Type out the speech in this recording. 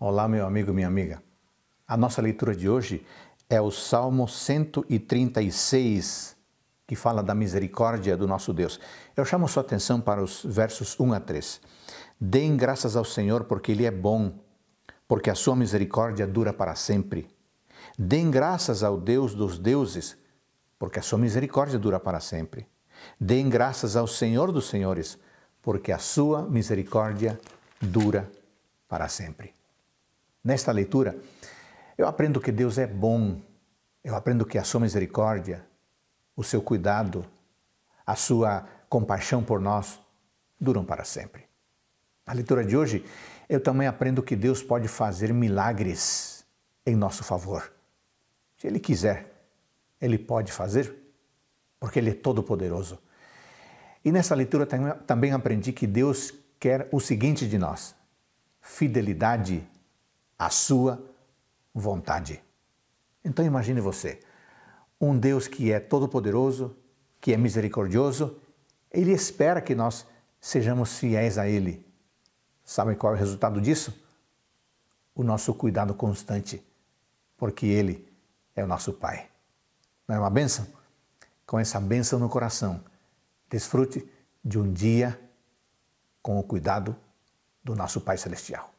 Olá, meu amigo, minha amiga. A nossa leitura de hoje é o Salmo 136, que fala da misericórdia do nosso Deus. Eu chamo sua atenção para os versos 1 a 3. Deem graças ao Senhor porque Ele é bom, porque a sua misericórdia dura para sempre. Deem graças ao Deus dos deuses, porque a sua misericórdia dura para sempre. Deem graças ao Senhor dos senhores, porque a sua misericórdia dura para sempre. Nesta leitura, eu aprendo que Deus é bom, eu aprendo que a sua misericórdia, o seu cuidado, a sua compaixão por nós duram para sempre. Na leitura de hoje, eu também aprendo que Deus pode fazer milagres em nosso favor. Se Ele quiser, Ele pode fazer, porque Ele é todo-poderoso. E nessa leitura também aprendi que Deus quer o seguinte de nós: fidelidade a sua vontade. Então imagine você, um Deus que é todo-poderoso, que é misericordioso, ele espera que nós sejamos fiéis a ele. Sabe qual é o resultado disso? O nosso cuidado constante, porque ele é o nosso Pai. Não é uma bênção? Com essa bênção no coração, desfrute de um dia com o cuidado do nosso Pai Celestial.